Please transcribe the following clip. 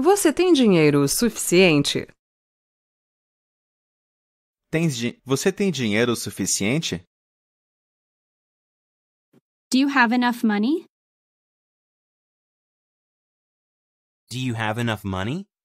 Você tem dinheiro suficiente? Tens di Você tem dinheiro suficiente? Do you have enough money? Do you have enough money?